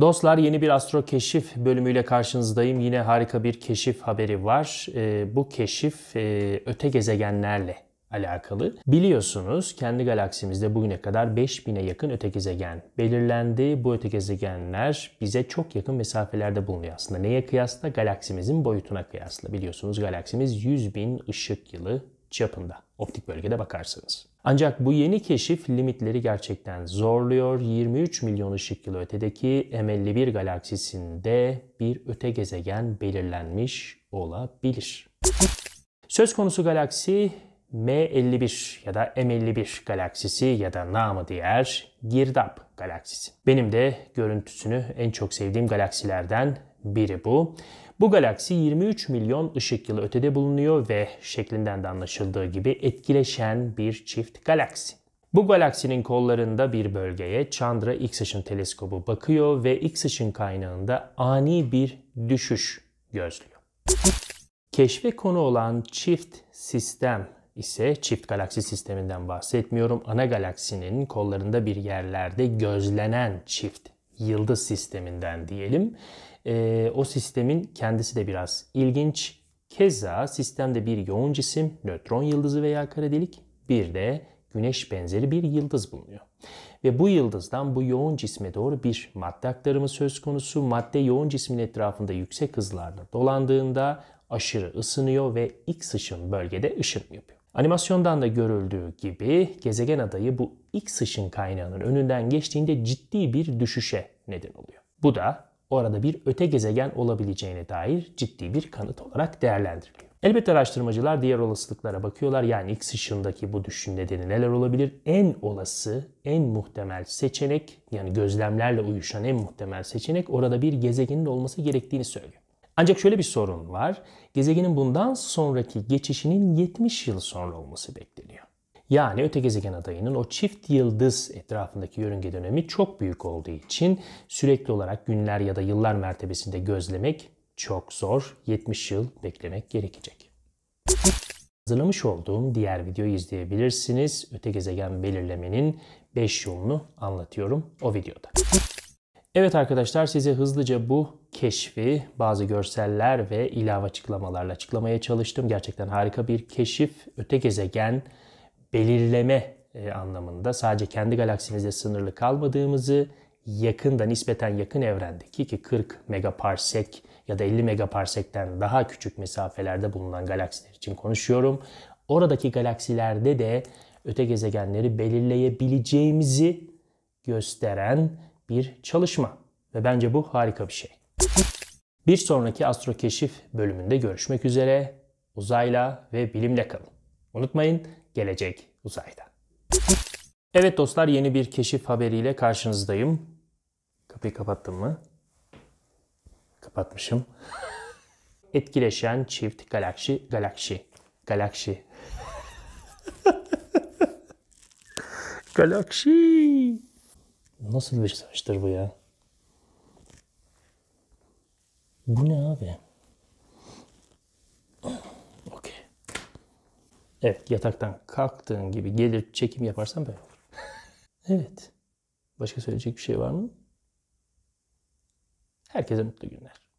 Dostlar yeni bir astro keşif bölümüyle karşınızdayım. Yine harika bir keşif haberi var. E, bu keşif e, öte gezegenlerle alakalı. Biliyorsunuz kendi galaksimizde bugüne kadar 5000'e yakın öte gezegen belirlendi. Bu öte gezegenler bize çok yakın mesafelerde bulunuyor aslında. Neye kıyasla? Galaksimizin boyutuna kıyasla. Biliyorsunuz galaksimiz 100 bin ışık yılı çapında. Optik bölgede bakarsınız. Ancak bu yeni keşif limitleri gerçekten zorluyor. 23 milyon ışık yılı ötedeki M51 galaksisinde bir öte gezegen belirlenmiş olabilir. Söz konusu galaksi M51 ya da M51 galaksisi ya da namı diğer Girdap galaksisi. Benim de görüntüsünü en çok sevdiğim galaksilerden biri bu. Bu galaksi 23 milyon ışık yılı ötede bulunuyor ve şeklinden de anlaşıldığı gibi etkileşen bir çift galaksi. Bu galaksinin kollarında bir bölgeye Chandra X ışın teleskobu bakıyor ve X ışın kaynağında ani bir düşüş gözlüyor. Keşfe konu olan çift sistem ise çift galaksi sisteminden bahsetmiyorum. Ana galaksinin kollarında bir yerlerde gözlenen çift yıldız sisteminden diyelim. E, o sistemin kendisi de biraz ilginç. Keza sistemde bir yoğun cisim, nötron yıldızı veya kara delik, bir de güneş benzeri bir yıldız bulunuyor. Ve bu yıldızdan bu yoğun cisme doğru bir madde aktarımı söz konusu. Madde yoğun cismin etrafında yüksek hızlarla dolandığında aşırı ısınıyor ve X ışın bölgede ışınım yapıyor. Animasyondan da görüldüğü gibi gezegen adayı bu X ışın kaynağının önünden geçtiğinde ciddi bir düşüşe neden oluyor. Bu da orada bir öte gezegen olabileceğine dair ciddi bir kanıt olarak değerlendiriliyor. Elbette araştırmacılar diğer olasılıklara bakıyorlar. Yani X ışığındaki bu düşüşün nedeni neler olabilir? En olası, en muhtemel seçenek yani gözlemlerle uyuşan en muhtemel seçenek orada bir gezegenin olması gerektiğini söylüyor. Ancak şöyle bir sorun var. Gezegenin bundan sonraki geçişinin 70 yıl sonra olması bekleniyor. Yani öte gezegen adayının o çift yıldız etrafındaki yörünge dönemi çok büyük olduğu için sürekli olarak günler ya da yıllar mertebesinde gözlemek çok zor. 70 yıl beklemek gerekecek. Hazırlamış olduğum diğer videoyu izleyebilirsiniz. Öte gezegen belirlemenin 5 yolunu anlatıyorum o videoda. Evet arkadaşlar size hızlıca bu keşfi bazı görseller ve ilave açıklamalarla açıklamaya çalıştım. Gerçekten harika bir keşif, öte gezegen belirleme e, anlamında sadece kendi galaksimizde sınırlı kalmadığımızı, yakında nispeten yakın evrendeki ki 40 megaparsek ya da 50 megaparsekten daha küçük mesafelerde bulunan galaksiler için konuşuyorum. Oradaki galaksilerde de öte gezegenleri belirleyebileceğimizi gösteren bir çalışma ve bence bu harika bir şey. Bir sonraki astro keşif bölümünde görüşmek üzere. Uzayla ve bilimle kalın. Unutmayın gelecek uzayda. Evet dostlar yeni bir keşif haberiyle karşınızdayım. Kapıyı kapattım mı? Kapatmışım. Etkileşen çift galaksi galaksi galaksi. galaksi. Nasıl bir Beşiktaş'tır bu ya? Bu ne abi? Okey. Evet yataktan kalktığın gibi gelir çekim yaparsan böyle olur. evet. Başka söyleyecek bir şey var mı? Herkese mutlu günler.